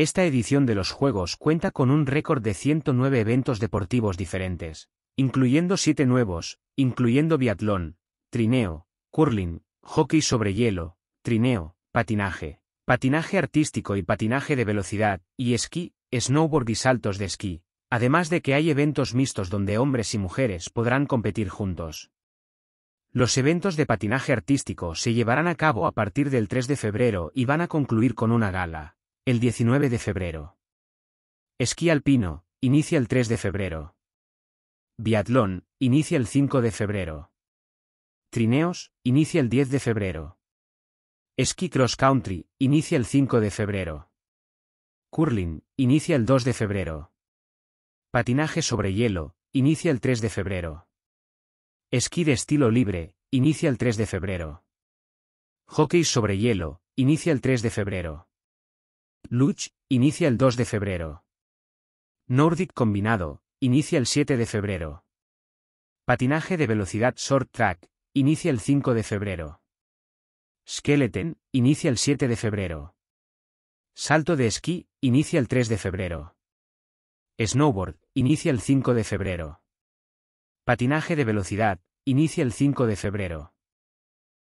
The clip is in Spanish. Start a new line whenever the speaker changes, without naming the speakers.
Esta edición de los Juegos cuenta con un récord de 109 eventos deportivos diferentes, incluyendo 7 nuevos, incluyendo biatlón, trineo, curling, hockey sobre hielo, trineo, patinaje, patinaje artístico y patinaje de velocidad, y esquí, snowboard y saltos de esquí, además de que hay eventos mixtos donde hombres y mujeres podrán competir juntos. Los eventos de patinaje artístico se llevarán a cabo a partir del 3 de febrero y van a concluir con una gala. El 19 de febrero. Esquí alpino, inicia el 3 de febrero. Biatlón, inicia el 5 de febrero. Trineos, inicia el 10 de febrero. Esquí cross country, inicia el 5 de febrero. Curling, inicia el 2 de febrero. Patinaje sobre hielo, inicia el 3 de febrero. Esquí de estilo libre, inicia el 3 de febrero. Hockey sobre hielo, inicia el 3 de febrero. Luch, inicia el 2 de febrero. Nordic Combinado, inicia el 7 de febrero. Patinaje de velocidad Short Track, inicia el 5 de febrero. Skeleton, inicia el 7 de febrero. Salto de esquí, inicia el 3 de febrero. Snowboard, inicia el 5 de febrero. Patinaje de velocidad, inicia el 5 de febrero.